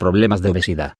problemas de obesidad.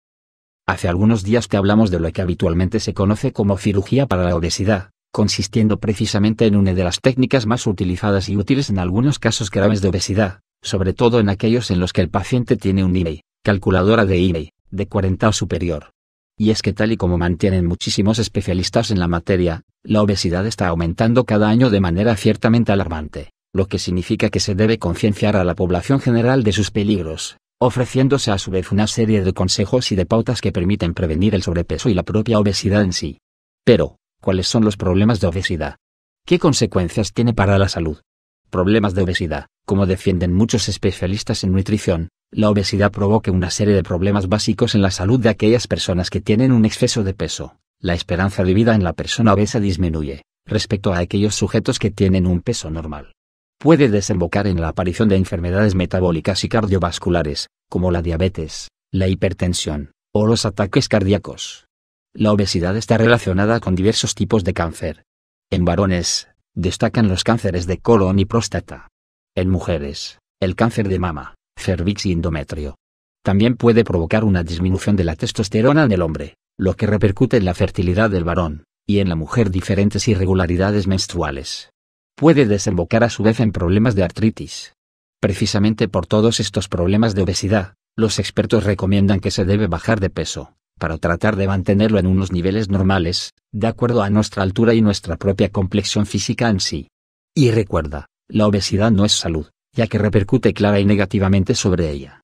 Hace algunos días que hablamos de lo que habitualmente se conoce como cirugía para la obesidad, consistiendo precisamente en una de las técnicas más utilizadas y útiles en algunos casos graves de obesidad, sobre todo en aquellos en los que el paciente tiene un INEI, calculadora de INEI, de 40 o superior. Y es que tal y como mantienen muchísimos especialistas en la materia, la obesidad está aumentando cada año de manera ciertamente alarmante, lo que significa que se debe concienciar a la población general de sus peligros, ofreciéndose a su vez una serie de consejos y de pautas que permiten prevenir el sobrepeso y la propia obesidad en sí. Pero, ¿cuáles son los problemas de obesidad? ¿Qué consecuencias tiene para la salud? Problemas de obesidad, como defienden muchos especialistas en nutrición, la obesidad provoca una serie de problemas básicos en la salud de aquellas personas que tienen un exceso de peso. La esperanza de vida en la persona obesa disminuye, respecto a aquellos sujetos que tienen un peso normal puede desembocar en la aparición de enfermedades metabólicas y cardiovasculares, como la diabetes, la hipertensión, o los ataques cardíacos. La obesidad está relacionada con diversos tipos de cáncer. En varones, destacan los cánceres de colon y próstata. En mujeres, el cáncer de mama, cervix y endometrio. También puede provocar una disminución de la testosterona en el hombre, lo que repercute en la fertilidad del varón, y en la mujer diferentes irregularidades menstruales, puede desembocar a su vez en problemas de artritis. Precisamente por todos estos problemas de obesidad, los expertos recomiendan que se debe bajar de peso, para tratar de mantenerlo en unos niveles normales, de acuerdo a nuestra altura y nuestra propia complexión física en sí. Y recuerda, la obesidad no es salud, ya que repercute clara y negativamente sobre ella.